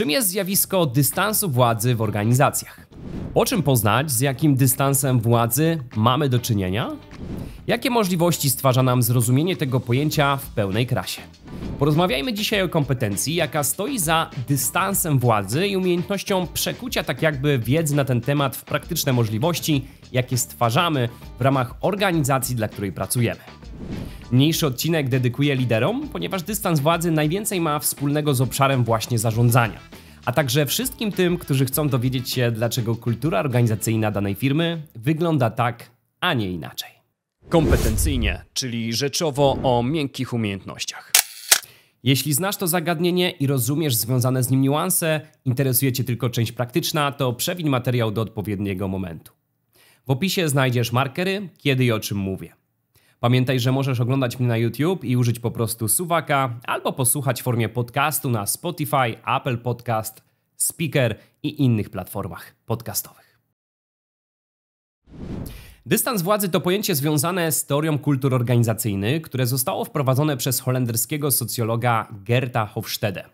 czym jest zjawisko dystansu władzy w organizacjach. O czym poznać, z jakim dystansem władzy mamy do czynienia? Jakie możliwości stwarza nam zrozumienie tego pojęcia w pełnej krasie? porozmawiajmy dzisiaj o kompetencji, jaka stoi za dystansem władzy i umiejętnością przekucia tak jakby wiedzy na ten temat w praktyczne możliwości, jakie stwarzamy w ramach organizacji, dla której pracujemy. Mniejszy odcinek dedykuję liderom, ponieważ dystans władzy najwięcej ma wspólnego z obszarem właśnie zarządzania. A także wszystkim tym, którzy chcą dowiedzieć się, dlaczego kultura organizacyjna danej firmy wygląda tak, a nie inaczej. Kompetencyjnie, czyli rzeczowo o miękkich umiejętnościach. Jeśli znasz to zagadnienie i rozumiesz związane z nim niuanse, interesuje Cię tylko część praktyczna, to przewiń materiał do odpowiedniego momentu. W opisie znajdziesz markery, kiedy i o czym mówię. Pamiętaj, że możesz oglądać mnie na YouTube i użyć po prostu suwaka, albo posłuchać w formie podcastu na Spotify, Apple Podcast, Speaker i innych platformach podcastowych. Dystans władzy to pojęcie związane z teorią kultur organizacyjnych, które zostało wprowadzone przez holenderskiego socjologa Gerta Hofstede.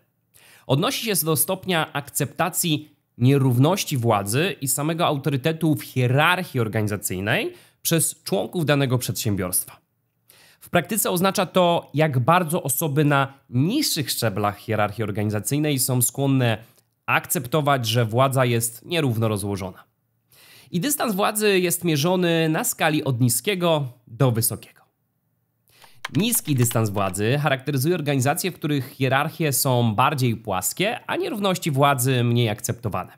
Odnosi się do stopnia akceptacji nierówności władzy i samego autorytetu w hierarchii organizacyjnej przez członków danego przedsiębiorstwa. W praktyce oznacza to, jak bardzo osoby na niższych szczeblach hierarchii organizacyjnej są skłonne akceptować, że władza jest nierówno rozłożona. I dystans władzy jest mierzony na skali od niskiego do wysokiego. Niski dystans władzy charakteryzuje organizacje, w których hierarchie są bardziej płaskie, a nierówności władzy mniej akceptowane.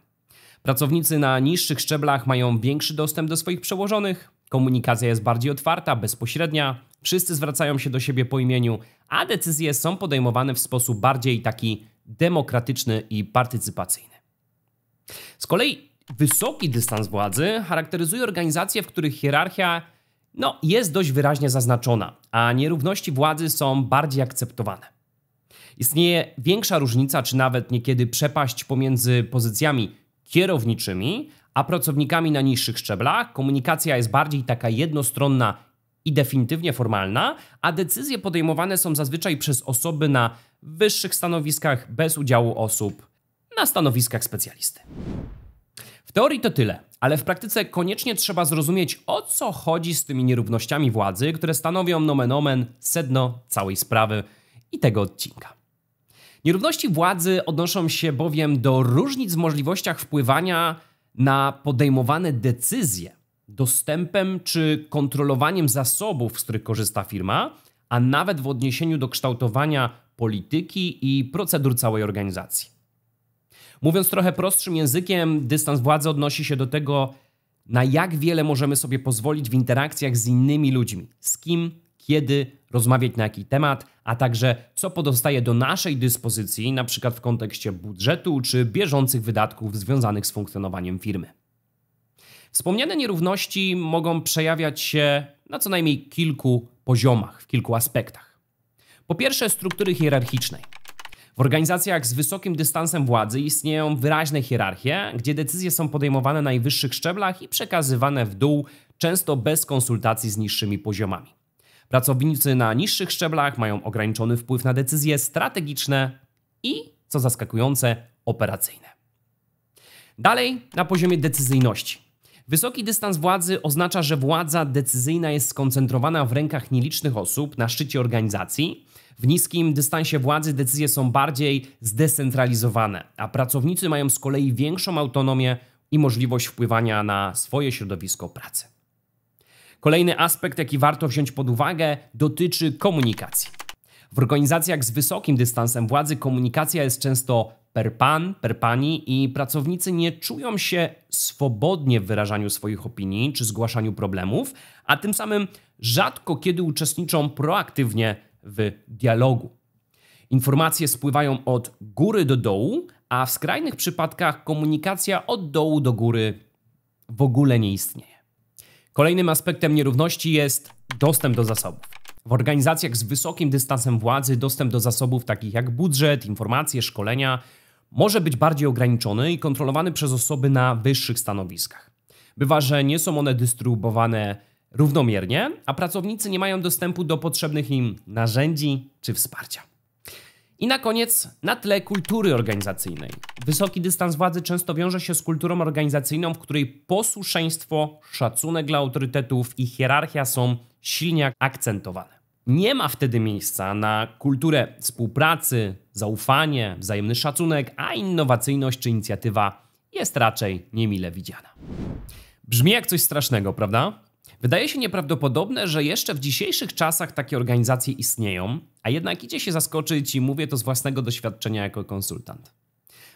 Pracownicy na niższych szczeblach mają większy dostęp do swoich przełożonych, komunikacja jest bardziej otwarta, bezpośrednia, wszyscy zwracają się do siebie po imieniu, a decyzje są podejmowane w sposób bardziej taki demokratyczny i partycypacyjny. Z kolei Wysoki dystans władzy charakteryzuje organizacje, w których hierarchia no, jest dość wyraźnie zaznaczona, a nierówności władzy są bardziej akceptowane. Istnieje większa różnica, czy nawet niekiedy przepaść pomiędzy pozycjami kierowniczymi a pracownikami na niższych szczeblach. Komunikacja jest bardziej taka jednostronna i definitywnie formalna, a decyzje podejmowane są zazwyczaj przez osoby na wyższych stanowiskach bez udziału osób na stanowiskach specjalisty. W teorii to tyle, ale w praktyce koniecznie trzeba zrozumieć, o co chodzi z tymi nierównościami władzy, które stanowią nomen omen sedno całej sprawy i tego odcinka. Nierówności władzy odnoszą się bowiem do różnic w możliwościach wpływania na podejmowane decyzje, dostępem czy kontrolowaniem zasobów, z których korzysta firma, a nawet w odniesieniu do kształtowania polityki i procedur całej organizacji. Mówiąc trochę prostszym językiem, dystans władzy odnosi się do tego, na jak wiele możemy sobie pozwolić w interakcjach z innymi ludźmi, z kim, kiedy, rozmawiać na jaki temat, a także co pozostaje do naszej dyspozycji, na przykład w kontekście budżetu czy bieżących wydatków związanych z funkcjonowaniem firmy. Wspomniane nierówności mogą przejawiać się na co najmniej kilku poziomach, w kilku aspektach. Po pierwsze, struktury hierarchicznej. W organizacjach z wysokim dystansem władzy istnieją wyraźne hierarchie, gdzie decyzje są podejmowane na najwyższych szczeblach i przekazywane w dół, często bez konsultacji z niższymi poziomami. Pracownicy na niższych szczeblach mają ograniczony wpływ na decyzje strategiczne i, co zaskakujące, operacyjne. Dalej, na poziomie decyzyjności. Wysoki dystans władzy oznacza, że władza decyzyjna jest skoncentrowana w rękach nielicznych osób na szczycie organizacji, w niskim dystansie władzy decyzje są bardziej zdecentralizowane, a pracownicy mają z kolei większą autonomię i możliwość wpływania na swoje środowisko pracy. Kolejny aspekt, jaki warto wziąć pod uwagę, dotyczy komunikacji. W organizacjach z wysokim dystansem władzy komunikacja jest często per pan, per pani i pracownicy nie czują się swobodnie w wyrażaniu swoich opinii czy zgłaszaniu problemów, a tym samym rzadko kiedy uczestniczą proaktywnie w dialogu. Informacje spływają od góry do dołu, a w skrajnych przypadkach komunikacja od dołu do góry w ogóle nie istnieje. Kolejnym aspektem nierówności jest dostęp do zasobów. W organizacjach z wysokim dystansem władzy dostęp do zasobów takich jak budżet, informacje, szkolenia może być bardziej ograniczony i kontrolowany przez osoby na wyższych stanowiskach. Bywa, że nie są one dystrybuowane równomiernie, a pracownicy nie mają dostępu do potrzebnych im narzędzi czy wsparcia. I na koniec, na tle kultury organizacyjnej. Wysoki dystans władzy często wiąże się z kulturą organizacyjną, w której posłuszeństwo, szacunek dla autorytetów i hierarchia są silnie akcentowane. Nie ma wtedy miejsca na kulturę współpracy, zaufanie, wzajemny szacunek, a innowacyjność czy inicjatywa jest raczej niemile widziana. Brzmi jak coś strasznego, prawda? Wydaje się nieprawdopodobne, że jeszcze w dzisiejszych czasach takie organizacje istnieją, a jednak idzie się zaskoczyć i mówię to z własnego doświadczenia jako konsultant.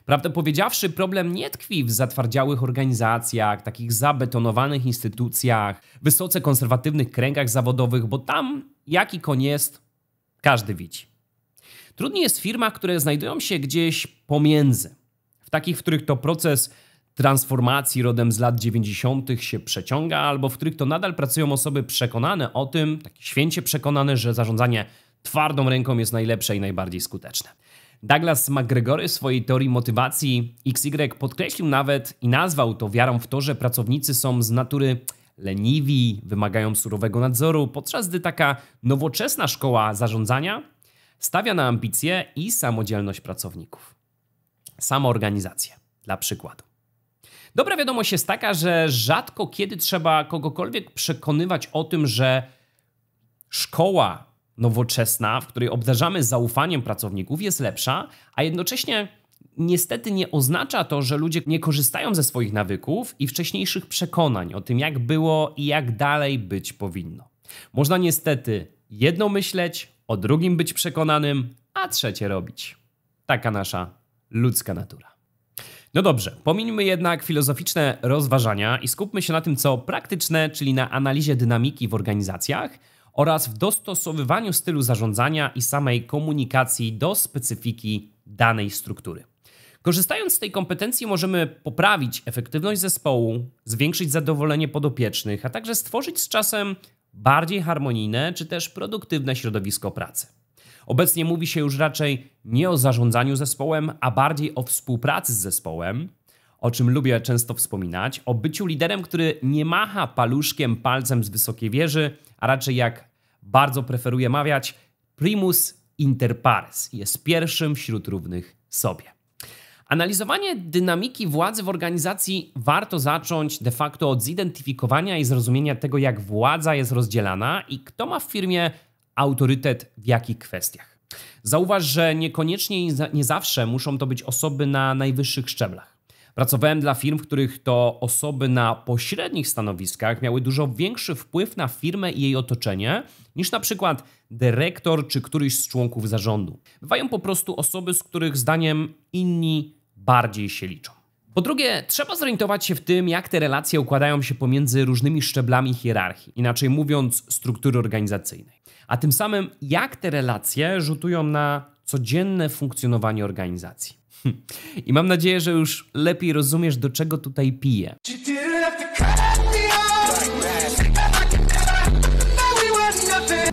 Prawdę powiedziawszy, problem nie tkwi w zatwardziałych organizacjach, takich zabetonowanych instytucjach, wysoce konserwatywnych kręgach zawodowych, bo tam jaki koń jest, każdy widzi. Trudniej jest w firmach, które znajdują się gdzieś pomiędzy. W takich, w których to proces transformacji rodem z lat 90. się przeciąga, albo w których to nadal pracują osoby przekonane o tym, takie święcie przekonane, że zarządzanie twardą ręką jest najlepsze i najbardziej skuteczne. Douglas McGregory w swojej teorii motywacji XY podkreślił nawet i nazwał to wiarą w to, że pracownicy są z natury leniwi, wymagają surowego nadzoru, podczas gdy taka nowoczesna szkoła zarządzania stawia na ambicje i samodzielność pracowników. Samoorganizację, dla przykładu. Dobra wiadomość jest taka, że rzadko kiedy trzeba kogokolwiek przekonywać o tym, że szkoła nowoczesna, w której obdarzamy zaufaniem pracowników, jest lepsza, a jednocześnie niestety nie oznacza to, że ludzie nie korzystają ze swoich nawyków i wcześniejszych przekonań o tym, jak było i jak dalej być powinno. Można niestety jedno myśleć, o drugim być przekonanym, a trzecie robić. Taka nasza ludzka natura. No dobrze, pomińmy jednak filozoficzne rozważania i skupmy się na tym, co praktyczne, czyli na analizie dynamiki w organizacjach oraz w dostosowywaniu stylu zarządzania i samej komunikacji do specyfiki danej struktury. Korzystając z tej kompetencji możemy poprawić efektywność zespołu, zwiększyć zadowolenie podopiecznych, a także stworzyć z czasem bardziej harmonijne czy też produktywne środowisko pracy. Obecnie mówi się już raczej nie o zarządzaniu zespołem, a bardziej o współpracy z zespołem, o czym lubię często wspominać, o byciu liderem, który nie macha paluszkiem palcem z wysokiej wieży, a raczej jak bardzo preferuje mawiać, primus inter pares jest pierwszym wśród równych sobie. Analizowanie dynamiki władzy w organizacji warto zacząć de facto od zidentyfikowania i zrozumienia tego, jak władza jest rozdzielana i kto ma w firmie autorytet w jakich kwestiach. Zauważ, że niekoniecznie i nie zawsze muszą to być osoby na najwyższych szczeblach. Pracowałem dla firm, w których to osoby na pośrednich stanowiskach miały dużo większy wpływ na firmę i jej otoczenie niż na przykład dyrektor czy któryś z członków zarządu. Bywają po prostu osoby, z których zdaniem inni bardziej się liczą. Po drugie, trzeba zorientować się w tym, jak te relacje układają się pomiędzy różnymi szczeblami hierarchii, inaczej mówiąc, struktury organizacyjnej, a tym samym jak te relacje rzutują na codzienne funkcjonowanie organizacji. Hm. I mam nadzieję, że już lepiej rozumiesz, do czego tutaj piję.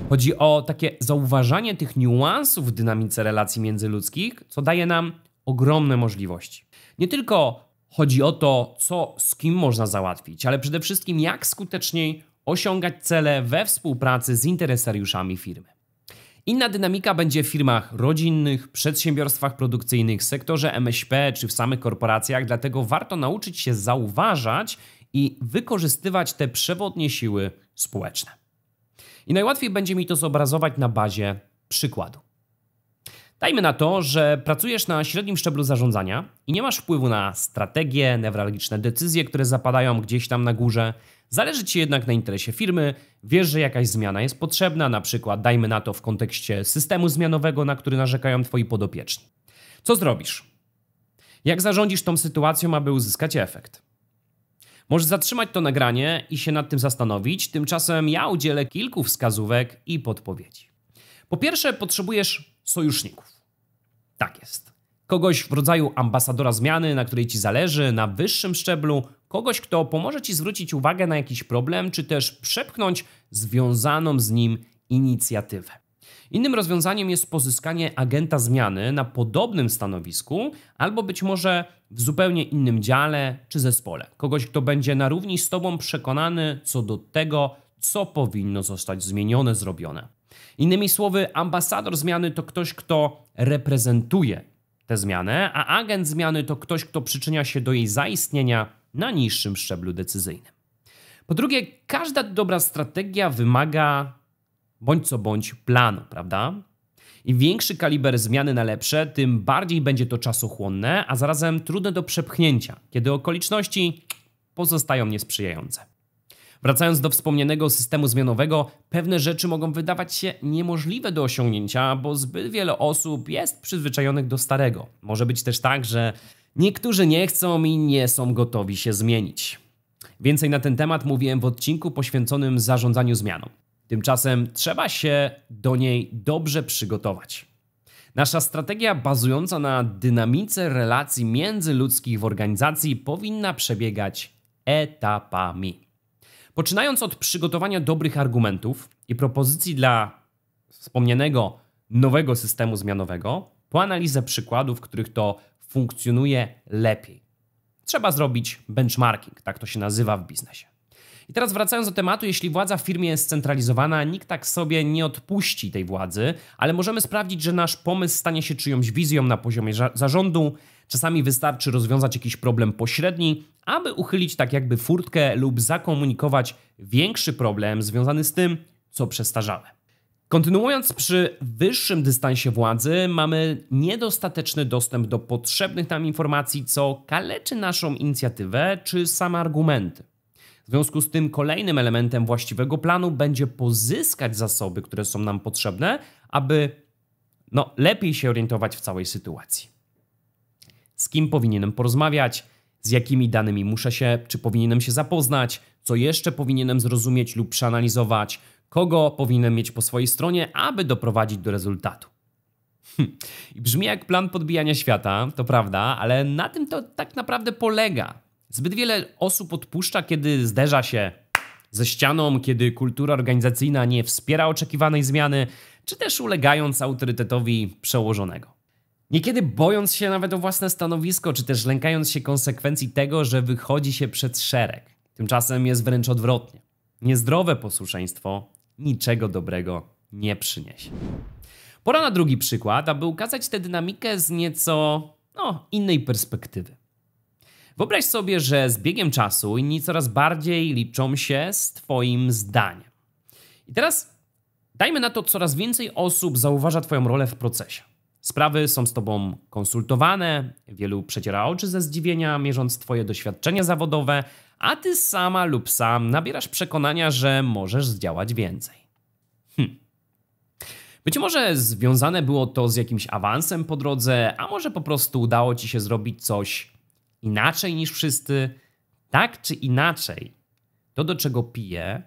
Chodzi o takie zauważanie tych niuansów w dynamice relacji międzyludzkich, co daje nam ogromne możliwości. Nie tylko Chodzi o to, co z kim można załatwić, ale przede wszystkim jak skuteczniej osiągać cele we współpracy z interesariuszami firmy. Inna dynamika będzie w firmach rodzinnych, przedsiębiorstwach produkcyjnych, sektorze MŚP czy w samych korporacjach, dlatego warto nauczyć się zauważać i wykorzystywać te przewodnie siły społeczne. I najłatwiej będzie mi to zobrazować na bazie przykładu. Dajmy na to, że pracujesz na średnim szczeblu zarządzania i nie masz wpływu na strategie, newralgiczne decyzje, które zapadają gdzieś tam na górze. Zależy ci jednak na interesie firmy, wiesz, że jakaś zmiana jest potrzebna, na przykład dajmy na to w kontekście systemu zmianowego, na który narzekają twoi podopieczni. Co zrobisz? Jak zarządzisz tą sytuacją, aby uzyskać efekt? Możesz zatrzymać to nagranie i się nad tym zastanowić, tymczasem ja udzielę kilku wskazówek i podpowiedzi. Po pierwsze, potrzebujesz sojuszników. Tak jest. Kogoś w rodzaju ambasadora zmiany, na której ci zależy, na wyższym szczeblu, kogoś, kto pomoże ci zwrócić uwagę na jakiś problem, czy też przepchnąć związaną z nim inicjatywę. Innym rozwiązaniem jest pozyskanie agenta zmiany na podobnym stanowisku, albo być może w zupełnie innym dziale czy zespole. Kogoś, kto będzie na równi z Tobą przekonany co do tego, co powinno zostać zmienione, zrobione. Innymi słowy, ambasador zmiany to ktoś, kto reprezentuje tę zmianę, a agent zmiany to ktoś, kto przyczynia się do jej zaistnienia na niższym szczeblu decyzyjnym. Po drugie, każda dobra strategia wymaga bądź co bądź planu, prawda? Im większy kaliber zmiany na lepsze, tym bardziej będzie to czasochłonne, a zarazem trudne do przepchnięcia, kiedy okoliczności pozostają niesprzyjające. Wracając do wspomnianego systemu zmianowego, pewne rzeczy mogą wydawać się niemożliwe do osiągnięcia, bo zbyt wiele osób jest przyzwyczajonych do starego. Może być też tak, że niektórzy nie chcą i nie są gotowi się zmienić. Więcej na ten temat mówiłem w odcinku poświęconym zarządzaniu zmianą. Tymczasem trzeba się do niej dobrze przygotować. Nasza strategia bazująca na dynamice relacji międzyludzkich w organizacji powinna przebiegać etapami. Poczynając od przygotowania dobrych argumentów i propozycji dla wspomnianego nowego systemu zmianowego, po analizę przykładów, w których to funkcjonuje lepiej. Trzeba zrobić benchmarking, tak to się nazywa w biznesie. I teraz wracając do tematu, jeśli władza w firmie jest centralizowana, nikt tak sobie nie odpuści tej władzy, ale możemy sprawdzić, że nasz pomysł stanie się czyjąś wizją na poziomie zarządu, Czasami wystarczy rozwiązać jakiś problem pośredni, aby uchylić tak jakby furtkę lub zakomunikować większy problem związany z tym, co przestarzałe. Kontynuując przy wyższym dystansie władzy, mamy niedostateczny dostęp do potrzebnych nam informacji, co kaleczy naszą inicjatywę czy same argumenty. W związku z tym kolejnym elementem właściwego planu będzie pozyskać zasoby, które są nam potrzebne, aby no, lepiej się orientować w całej sytuacji z kim powinienem porozmawiać, z jakimi danymi muszę się, czy powinienem się zapoznać, co jeszcze powinienem zrozumieć lub przeanalizować, kogo powinienem mieć po swojej stronie, aby doprowadzić do rezultatu. Hm. I brzmi jak plan podbijania świata, to prawda, ale na tym to tak naprawdę polega. Zbyt wiele osób odpuszcza, kiedy zderza się ze ścianą, kiedy kultura organizacyjna nie wspiera oczekiwanej zmiany, czy też ulegając autorytetowi przełożonego. Niekiedy bojąc się nawet o własne stanowisko, czy też lękając się konsekwencji tego, że wychodzi się przed szereg. Tymczasem jest wręcz odwrotnie. Niezdrowe posłuszeństwo niczego dobrego nie przyniesie. Pora na drugi przykład, aby ukazać tę dynamikę z nieco no, innej perspektywy. Wyobraź sobie, że z biegiem czasu inni coraz bardziej liczą się z Twoim zdaniem. I teraz dajmy na to, coraz więcej osób zauważa Twoją rolę w procesie. Sprawy są z tobą konsultowane, wielu przeciera oczy ze zdziwienia, mierząc twoje doświadczenie zawodowe, a ty sama lub sam nabierasz przekonania, że możesz zdziałać więcej. Hm. Być może związane było to z jakimś awansem po drodze, a może po prostu udało ci się zrobić coś inaczej niż wszyscy. Tak czy inaczej, to do czego piję,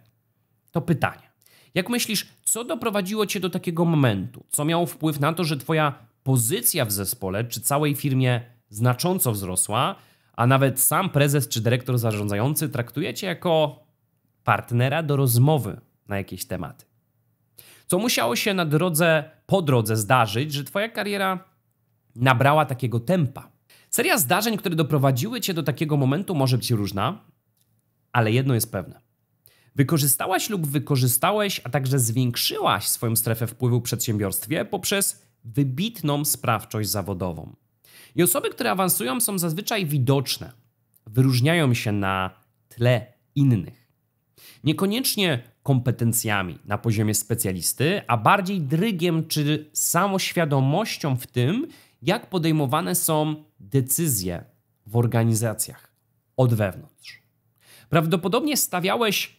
to pytanie. Jak myślisz, co doprowadziło cię do takiego momentu? Co miało wpływ na to, że twoja pozycja w zespole czy całej firmie znacząco wzrosła, a nawet sam prezes czy dyrektor zarządzający traktujecie jako partnera do rozmowy na jakieś tematy. Co musiało się na drodze, po drodze zdarzyć, że twoja kariera nabrała takiego tempa? Seria zdarzeń, które doprowadziły cię do takiego momentu, może być różna, ale jedno jest pewne. Wykorzystałaś lub wykorzystałeś, a także zwiększyłaś swoją strefę wpływu w przedsiębiorstwie poprzez wybitną sprawczość zawodową. I osoby, które awansują, są zazwyczaj widoczne, wyróżniają się na tle innych. Niekoniecznie kompetencjami na poziomie specjalisty, a bardziej drygiem czy samoświadomością w tym, jak podejmowane są decyzje w organizacjach od wewnątrz. Prawdopodobnie stawiałeś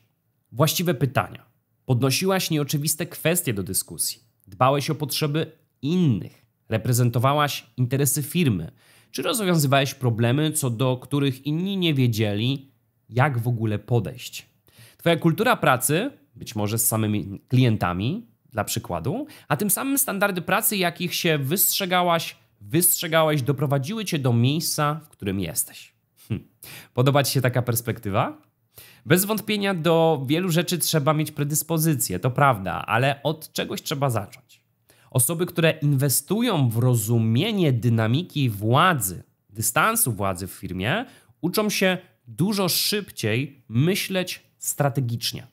właściwe pytania, podnosiłaś nieoczywiste kwestie do dyskusji, dbałeś o potrzeby innych? Reprezentowałaś interesy firmy? Czy rozwiązywałeś problemy, co do których inni nie wiedzieli, jak w ogóle podejść? Twoja kultura pracy, być może z samymi klientami, dla przykładu, a tym samym standardy pracy, jakich się wystrzegałaś, wystrzegałeś, doprowadziły cię do miejsca, w którym jesteś. Hm. Podoba ci się taka perspektywa? Bez wątpienia do wielu rzeczy trzeba mieć predyspozycję, to prawda, ale od czegoś trzeba zacząć. Osoby, które inwestują w rozumienie dynamiki władzy, dystansu władzy w firmie, uczą się dużo szybciej myśleć strategicznie.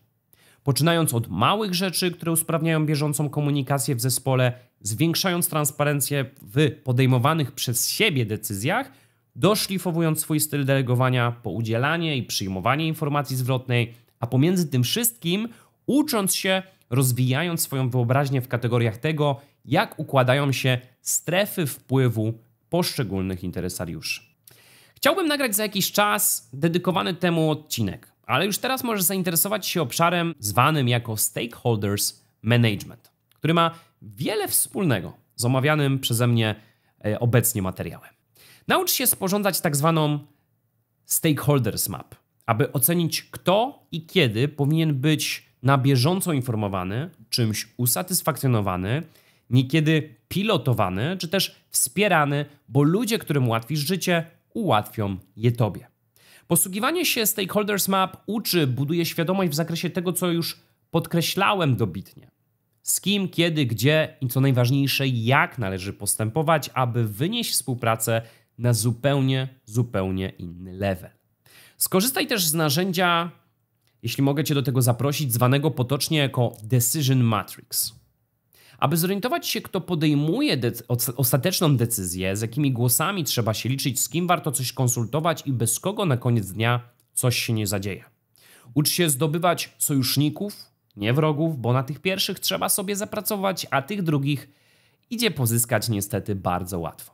Poczynając od małych rzeczy, które usprawniają bieżącą komunikację w zespole, zwiększając transparencję w podejmowanych przez siebie decyzjach, doszlifowując swój styl delegowania po udzielanie i przyjmowanie informacji zwrotnej, a pomiędzy tym wszystkim ucząc się, rozwijając swoją wyobraźnię w kategoriach tego, jak układają się strefy wpływu poszczególnych interesariuszy. Chciałbym nagrać za jakiś czas dedykowany temu odcinek, ale już teraz możesz zainteresować się obszarem zwanym jako Stakeholders Management, który ma wiele wspólnego z omawianym przeze mnie e, obecnie materiałem. Naucz się sporządzać tak zwaną Stakeholders Map, aby ocenić kto i kiedy powinien być na bieżąco informowany, czymś usatysfakcjonowany, niekiedy pilotowany czy też wspierany, bo ludzie, którym ułatwisz życie, ułatwią je tobie. Posługiwanie się Stakeholders Map uczy, buduje świadomość w zakresie tego, co już podkreślałem dobitnie. Z kim, kiedy, gdzie i co najważniejsze, jak należy postępować, aby wynieść współpracę na zupełnie, zupełnie inny level. Skorzystaj też z narzędzia, jeśli mogę Cię do tego zaprosić, zwanego potocznie jako Decision Matrix. Aby zorientować się, kto podejmuje ostateczną decyzję, z jakimi głosami trzeba się liczyć, z kim warto coś konsultować i bez kogo na koniec dnia coś się nie zadzieje. Ucz się zdobywać sojuszników, nie wrogów, bo na tych pierwszych trzeba sobie zapracować, a tych drugich idzie pozyskać niestety bardzo łatwo.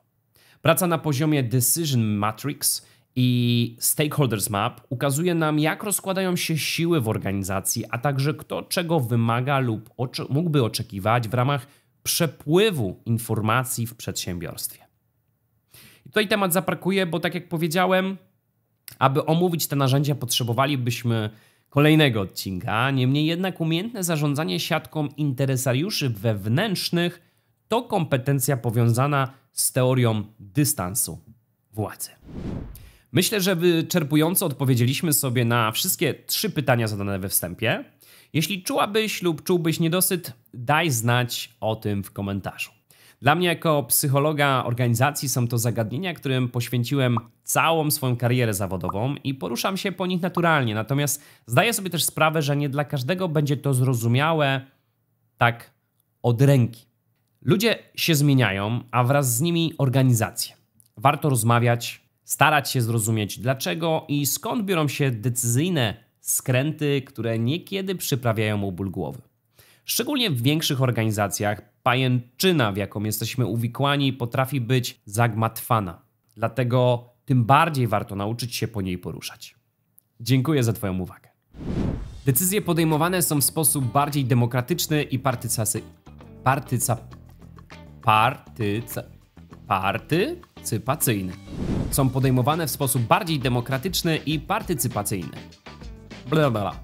Praca na poziomie Decision Matrix i Stakeholders Map ukazuje nam, jak rozkładają się siły w organizacji, a także kto czego wymaga lub oczy- mógłby oczekiwać w ramach przepływu informacji w przedsiębiorstwie. I tutaj temat zaparkuję, bo tak jak powiedziałem, aby omówić te narzędzia, potrzebowalibyśmy kolejnego odcinka. Niemniej jednak, umiejętne zarządzanie siatką interesariuszy wewnętrznych to kompetencja powiązana z teorią dystansu władzy. Myślę, że wyczerpująco odpowiedzieliśmy sobie na wszystkie trzy pytania zadane we wstępie. Jeśli czułabyś lub czułbyś niedosyt, daj znać o tym w komentarzu. Dla mnie, jako psychologa organizacji, są to zagadnienia, którym poświęciłem całą swoją karierę zawodową i poruszam się po nich naturalnie. Natomiast zdaję sobie też sprawę, że nie dla każdego będzie to zrozumiałe tak od ręki. Ludzie się zmieniają, a wraz z nimi organizacje. Warto rozmawiać, starać się zrozumieć dlaczego i skąd biorą się decyzyjne skręty, które niekiedy przyprawiają mu ból głowy. Szczególnie w większych organizacjach pajęczyna, w jaką jesteśmy uwikłani, potrafi być zagmatwana. Dlatego tym bardziej warto nauczyć się po niej poruszać. Dziękuję za Twoją uwagę. Decyzje podejmowane są w sposób bardziej demokratyczny i partycasy... partyca... partyca... party? partycypacyjny. Są podejmowane w sposób bardziej demokratyczny i partycypacyjny. bla.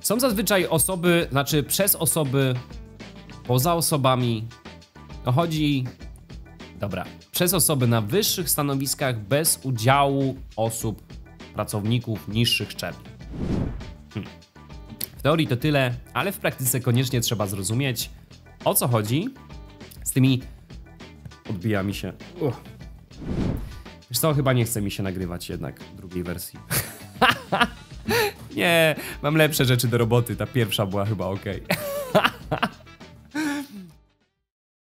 Są zazwyczaj osoby, znaczy przez osoby, poza osobami. No chodzi. Dobra. Przez osoby na wyższych stanowiskach bez udziału osób, pracowników niższych szczebli. Hm. W teorii to tyle, ale w praktyce koniecznie trzeba zrozumieć, o co chodzi z tymi odbija mi się. Uch. Wiesz co, chyba nie chce mi się nagrywać jednak drugiej wersji. nie, mam lepsze rzeczy do roboty, ta pierwsza była chyba ok.